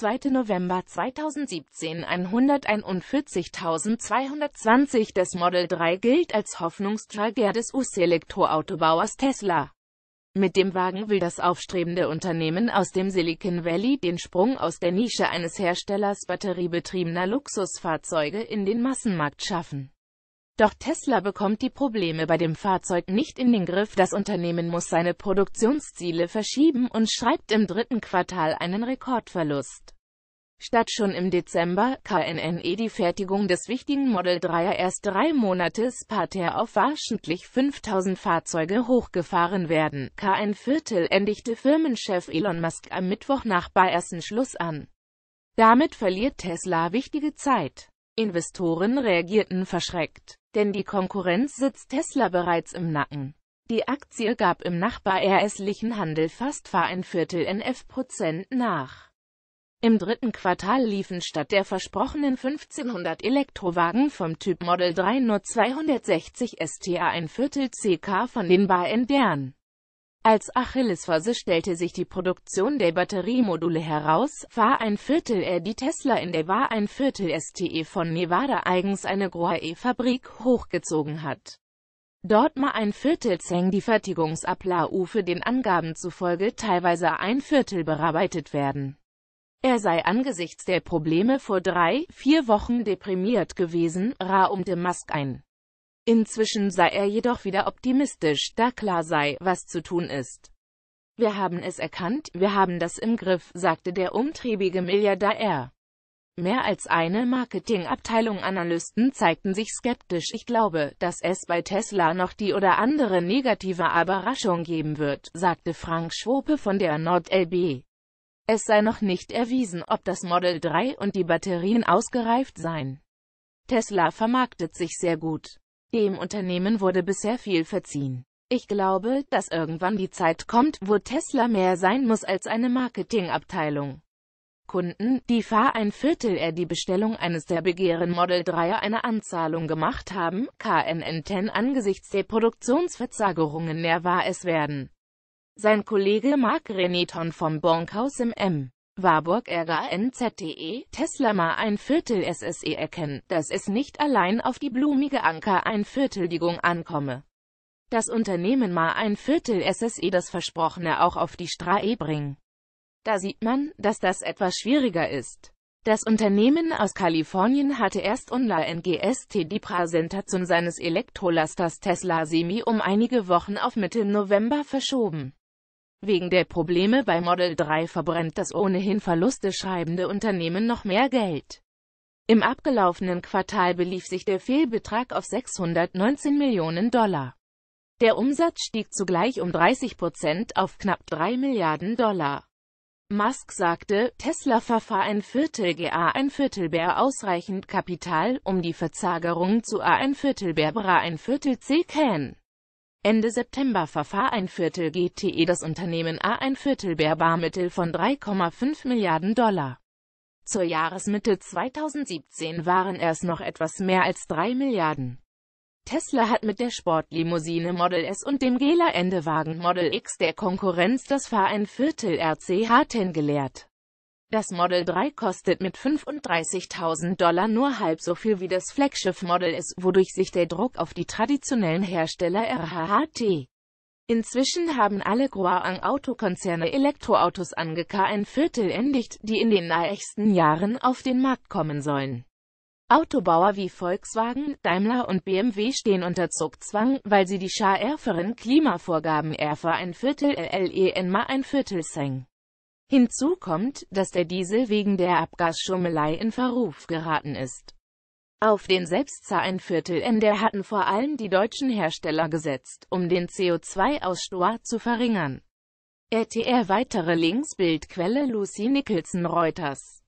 2. November 2017 141.220 des Model 3 gilt als Hoffnungsträger des US-Elektroautobauers Tesla. Mit dem Wagen will das aufstrebende Unternehmen aus dem Silicon Valley den Sprung aus der Nische eines Herstellers batteriebetriebener Luxusfahrzeuge in den Massenmarkt schaffen. Doch Tesla bekommt die Probleme bei dem Fahrzeug nicht in den Griff, das Unternehmen muss seine Produktionsziele verschieben und schreibt im dritten Quartal einen Rekordverlust. Statt schon im Dezember KNNE die Fertigung des wichtigen Model 3er erst drei Monate Spater auf wahrscheinlich 5000 Fahrzeuge hochgefahren werden. KN Viertel endigte Firmenchef Elon Musk am Mittwoch nach Bayersen Schluss an. Damit verliert Tesla wichtige Zeit. Investoren reagierten verschreckt. Denn die Konkurrenz sitzt Tesla bereits im Nacken. Die Aktie gab im nachbar-RS-lichen Handel fast für ein Viertel NF Prozent nach. Im dritten Quartal liefen statt der versprochenen 1500 Elektrowagen vom Typ Model 3 nur 260 STA ein Viertel CK von den Bar entern. Als Achillesferse stellte sich die Produktion der Batteriemodule heraus, war ein Viertel er äh, die Tesla in der war ein Viertel STE von Nevada eigens eine Grohe-Fabrik hochgezogen hat. Dort mal ein Viertel Zeng die Fertigungsablau für den Angaben zufolge teilweise ein Viertel bearbeitet werden. Er sei angesichts der Probleme vor drei, vier Wochen deprimiert gewesen, ra um rahmte Mask ein. Inzwischen sei er jedoch wieder optimistisch, da klar sei, was zu tun ist. Wir haben es erkannt, wir haben das im Griff, sagte der umtriebige Milliardär. Mehr als eine Marketingabteilung Analysten zeigten sich skeptisch. Ich glaube, dass es bei Tesla noch die oder andere negative Überraschung geben wird, sagte Frank Schwope von der NordLB. Es sei noch nicht erwiesen, ob das Model 3 und die Batterien ausgereift seien. Tesla vermarktet sich sehr gut. Dem Unternehmen wurde bisher viel verziehen. Ich glaube, dass irgendwann die Zeit kommt, wo Tesla mehr sein muss als eine Marketingabteilung. Kunden, die fahr ein Viertel er die Bestellung eines der Begehren Model 3er eine Anzahlung gemacht haben, KNN 10 angesichts der Produktionsverzagerungen mehr war es werden. Sein Kollege Marc Reneton vom Bonkhaus im M. Warburg Ärger NZTE, Teslama ein Viertel SSE erkennen, dass es nicht allein auf die blumige Anker ein Vierteldigung ankomme. Das Unternehmen Ma ein Viertel SSE das Versprochene auch auf die Straße bringen. Da sieht man, dass das etwas schwieriger ist. Das Unternehmen aus Kalifornien hatte erst online NGST die Präsentation seines Elektrolasters Tesla Semi um einige Wochen auf Mitte November verschoben. Wegen der Probleme bei Model 3 verbrennt das ohnehin Verluste schreibende Unternehmen noch mehr Geld. Im abgelaufenen Quartal belief sich der Fehlbetrag auf 619 Millionen Dollar. Der Umsatz stieg zugleich um 30 Prozent auf knapp 3 Milliarden Dollar. Musk sagte, Tesla verfahr ein Viertel GA ein Viertel Bär ausreichend Kapital, um die Verzagerung zu A ein Viertel Bär BRA ein Viertel C kennen. Ende September verfahr ein Viertel GTE das Unternehmen A ein Viertel Bärbarmittel von 3,5 Milliarden Dollar. Zur Jahresmitte 2017 waren es noch etwas mehr als 3 Milliarden. Tesla hat mit der Sportlimousine Model S und dem Gela-Endewagen Model X der Konkurrenz das Fahr ein Viertel RCH 10 gelehrt. Das Model 3 kostet mit 35.000 Dollar nur halb so viel wie das Flaggschiff-Model S, wodurch sich der Druck auf die traditionellen Hersteller RHHT. Inzwischen haben alle Guang-Autokonzerne Elektroautos an GK ein Viertel endigt, die in den nächsten Jahren auf den Markt kommen sollen. Autobauer wie Volkswagen, Daimler und BMW stehen unter Zugzwang, weil sie die schärferen Klimavorgaben RFA ein Viertel LLEN mal ein Viertel senken. Hinzu kommt, dass der Diesel wegen der Abgasschummelei in Verruf geraten ist. Auf den Selbstzahler ein Viertel MDR hatten vor allem die deutschen Hersteller gesetzt, um den CO2-Ausstoß zu verringern. RTR Weitere Linksbildquelle Lucy Nicholson Reuters